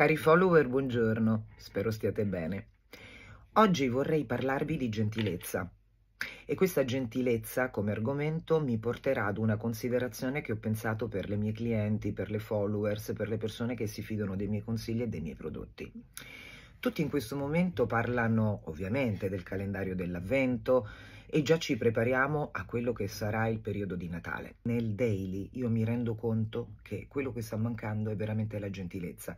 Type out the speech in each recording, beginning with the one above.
Cari follower, buongiorno, spero stiate bene. Oggi vorrei parlarvi di gentilezza e questa gentilezza come argomento mi porterà ad una considerazione che ho pensato per le mie clienti, per le followers, per le persone che si fidano dei miei consigli e dei miei prodotti. Tutti in questo momento parlano ovviamente del calendario dell'avvento e già ci prepariamo a quello che sarà il periodo di Natale. Nel daily io mi rendo conto che quello che sta mancando è veramente la gentilezza,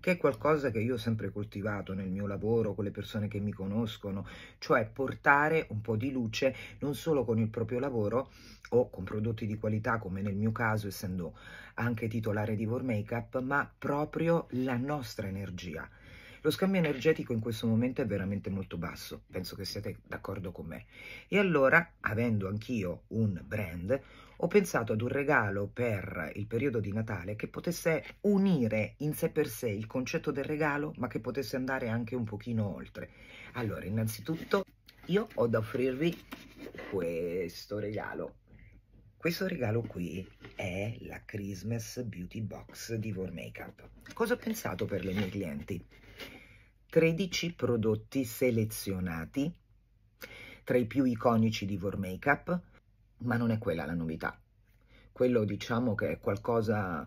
che è qualcosa che io ho sempre coltivato nel mio lavoro, con le persone che mi conoscono, cioè portare un po' di luce non solo con il proprio lavoro o con prodotti di qualità come nel mio caso essendo anche titolare di Vor Makeup, ma proprio la nostra energia lo scambio energetico in questo momento è veramente molto basso, penso che siate d'accordo con me. E allora, avendo anch'io un brand, ho pensato ad un regalo per il periodo di Natale che potesse unire in sé per sé il concetto del regalo, ma che potesse andare anche un pochino oltre. Allora, innanzitutto io ho da offrirvi questo regalo. Questo regalo qui è la Christmas Beauty Box di Vor Makeup. Cosa ho pensato per le mie clienti? 13 prodotti selezionati tra i più iconici di Vor Makeup, ma non è quella la novità. Quello diciamo che è qualcosa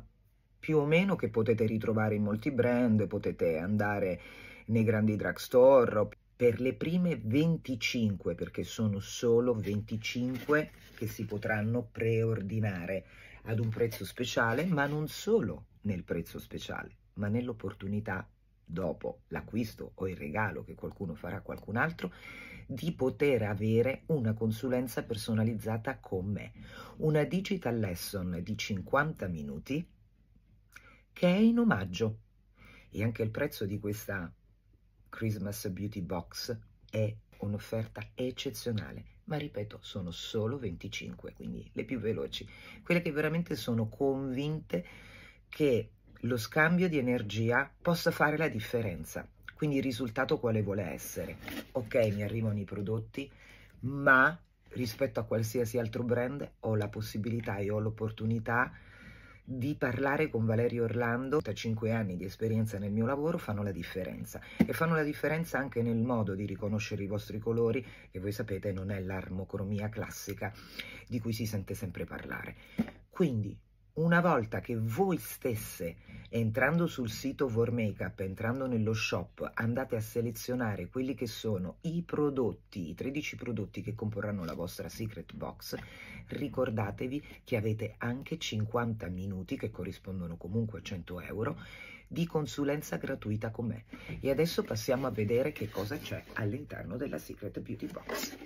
più o meno che potete ritrovare in molti brand, potete andare nei grandi drugstore. Per le prime 25, perché sono solo 25 che si potranno preordinare ad un prezzo speciale, ma non solo nel prezzo speciale, ma nell'opportunità dopo l'acquisto o il regalo che qualcuno farà a qualcun altro, di poter avere una consulenza personalizzata con me, una digital lesson di 50 minuti che è in omaggio e anche il prezzo di questa Christmas Beauty Box è un'offerta eccezionale ma ripeto, sono solo 25, quindi le più veloci, quelle che veramente sono convinte che lo scambio di energia possa fare la differenza. Quindi il risultato quale vuole essere? Ok, mi arrivano i prodotti, ma rispetto a qualsiasi altro brand ho la possibilità e ho l'opportunità di parlare con Valerio Orlando, 5 anni di esperienza nel mio lavoro fanno la differenza e fanno la differenza anche nel modo di riconoscere i vostri colori che voi sapete non è l'armocromia classica di cui si sente sempre parlare. Quindi una volta che voi stesse, entrando sul sito VorMakeup, entrando nello shop, andate a selezionare quelli che sono i prodotti, i 13 prodotti che comporranno la vostra secret box, ricordatevi che avete anche 50 minuti, che corrispondono comunque a 100 euro, di consulenza gratuita con me. E adesso passiamo a vedere che cosa c'è all'interno della Secret Beauty Box.